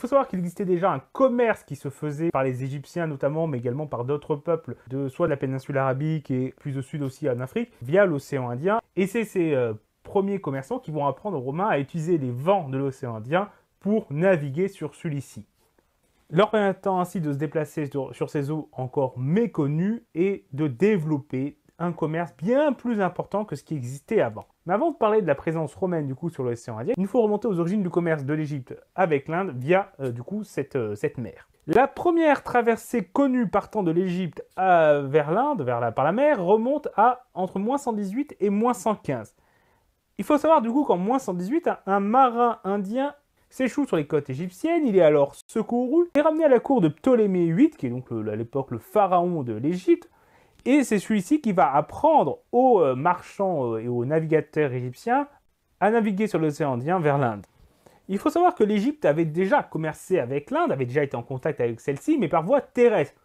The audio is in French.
Il faut savoir qu'il existait déjà un commerce qui se faisait par les Égyptiens notamment, mais également par d'autres peuples, de, soit de la péninsule arabique et plus au sud aussi en Afrique, via l'océan Indien. Et c'est ces euh, premiers commerçants qui vont apprendre aux Romains à utiliser les vents de l'océan Indien pour naviguer sur celui-ci leur permettant ainsi de se déplacer sur, ces eaux encore méconnues et de développer un commerce bien plus important que ce qui existait avant. Mais avant de parler de la présence romaine du coup sur l'océan Indien, il nous faut remonter aux origines du commerce de l'Égypte avec l'Inde via euh, du coup euh, cette, mer. La première traversée connue partant de l'Égypte euh, vers l'Inde, vers la, par la mer, remonte à entre moins 118 et moins 115. Il faut savoir du coup qu'en moins 118, un, marin indien s'échoue sur les côtes égyptiennes, il est alors secouru et ramené à la cour de Ptolémée VIII, qui est donc à l'époque le pharaon de l'Égypte, et c'est celui-ci qui va apprendre aux euh, marchands euh, et aux navigateurs égyptiens à naviguer sur l'océan Indien vers l'Inde. Il faut savoir que l'Égypte avait déjà commercé avec l'Inde, avait déjà été en contact avec celle-ci, mais par voie terrestre.